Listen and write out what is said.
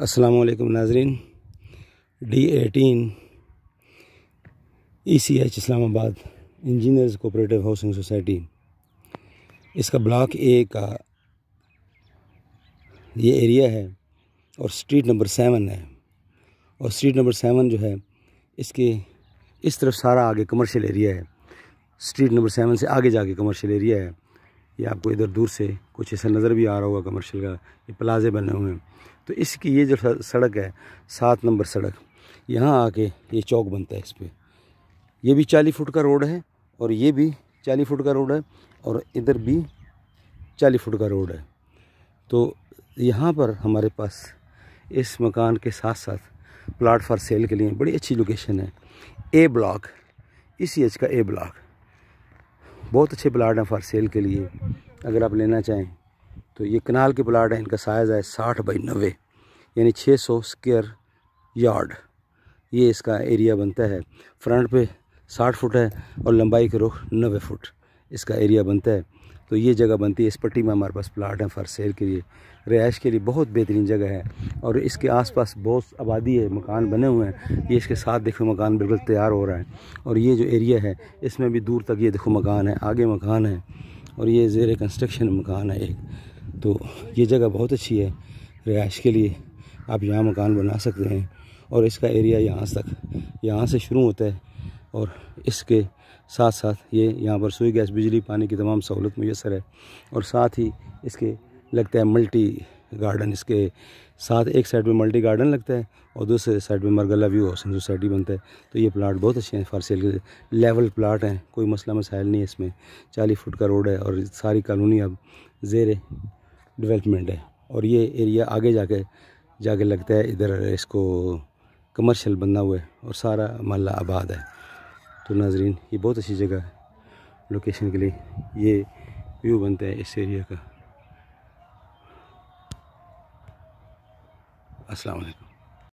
Aslam Nazreen D eighteen E C H Islamabad engineers cooperative housing society इसका block A का ये area है और स्ट्रीट नंबर सेवन है और स्ट्रीट नंबर सेवन जो है इसके इस तरफ सारा आगे कमर्शियल एरिया है स्ट्रीट नंबर सेवन से आगे जाके कमर्शियल एरिया है ये आपको इधर दूर से कुछ ऐसा नज़र भी आ रहा होगा कमर्शियल का ये प्लाजे बने हुए हैं तो इसकी ये जो सड़क है सात नंबर सड़क यहाँ आके ये चौक बनता है इस पर यह भी चालीस फुट का रोड है और ये भी चालीस फुट का रोड है और इधर भी चालीस फुट का रोड है तो यहाँ पर हमारे पास इस मकान के साथ साथ प्लाट फॉर सेल के लिए बड़ी अच्छी लोकेशन है ए ब्लॉक इसी एज का ए ब्लॉक बहुत अच्छे प्लाट हैं फॉर सेल के लिए अगर आप लेना चाहें तो ये कनाल के प्लाट हैं इनका साइज़ है साठ बाई नबे यानी छः सौ स्क्वेयर यार्ड ये इसका एरिया बनता है फ्रंट पे साठ फुट है और लंबाई के रुख नबे फुट इसका एरिया बनता है तो ये जगह बनती है इस पट्टी में हमारे पास प्लाट है फर सेल के लिए रिहाइश के लिए बहुत बेहतरीन जगह है और इसके आसपास बहुत आबादी है मकान बने हुए हैं ये इसके साथ देखो मकान बिल्कुल तैयार हो रहा है और ये जो एरिया है इसमें भी दूर तक ये देखो मकान है आगे मकान है और ये जेर कंस्ट्रक्शन मकान है एक तो ये जगह बहुत अच्छी है रिहाइश के लिए आप यहाँ मकान बना सकते हैं और इसका एरिया यहाँ तक यहाँ से शुरू होता है और इसके साथ साथ ये यहाँ पर सुई गैस बिजली पानी की तमाम सहूलत मैसर है और साथ ही इसके लगता है मल्टी गार्डन इसके साथ एक साइड में मल्टी गार्डन लगता है और दूसरे साइड में मरगला व्यू हाउसिंग सोसाइटी बनता है तो ये प्लाट बहुत अच्छे हैं फॉर सेल के लेवल प्लाट हैं कोई मसला मसाइल नहीं है इसमें चालीस फुट का रोड है और सारी कॉलोनी अब जेर डेवलपमेंट है और ये एरिया आगे जाके जाके लगता है इधर इसको कमर्शियल बना हुआ है और सारा महला आबाद है तो नाजरीन ये बहुत अच्छी जगह है लोकेशन के लिए ये व्यू बनता है इस एरिया का असलकम